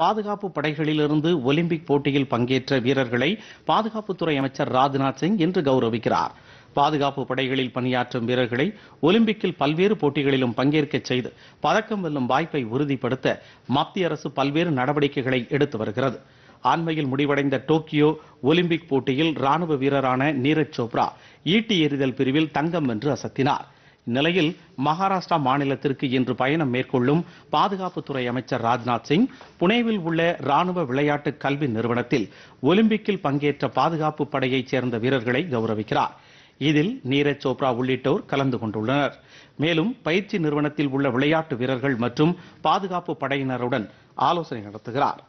பாதுகாப்பு படைகளிலிருந்து ஒலிம்பிக் போட்டியில் பங்கேற்ற வீரர்களை பாதுகாப்புத்துறை அமைச்சர் ராஜ்நாத் சிங் இன்று கௌரவிக்கிறார் பாதுகாப்பு படைகளில் பணியாற்றும் வீரர்களை ஒலிம்பிக்கில் பல்வேறு போட்டிகளிலும் பங்கேற்க செய்து பதக்கம் வெல்லும் வாய்ப்பை உறுதிப்படுத்த மத்திய அரசு பல்வேறு நடவடிக்கைகளை எடுத்து வருகிறது அண்மையில் முடிவடைந்த டோக்கியோ ஒலிம்பிக் போட்டியில் ராணுவ வீரரான நீரஜ் சோப்ரா ஈட்டி எறிதல் பிரிவில் தங்கம் வென்று அசத்தினார் நிலையில் மகாராஷ்டிரா மாநிலத்திற்கு இன்று பயணம் மேற்கொள்ளும் பாதுகாப்புத்துறை அமைச்சர் ராஜ்நாத் சிங் புனேவில் உள்ள ராணுவ விளையாட்டு கல்வி நிறுவனத்தில் ஒலிம்பிக்கில் பங்கேற்ற பாதுகாப்பு படையைச் சேர்ந்த வீரர்களை கௌரவிக்கிறார் இதில் நீரஜ் சோப்ரா உள்ளிட்டோர் கலந்து கொண்டுள்ளனர் மேலும் பயிற்சி நிறுவனத்தில் உள்ள விளையாட்டு வீரர்கள் மற்றும் பாதுகாப்பு படையினருடன் ஆலோசனை நடத்துகிறார்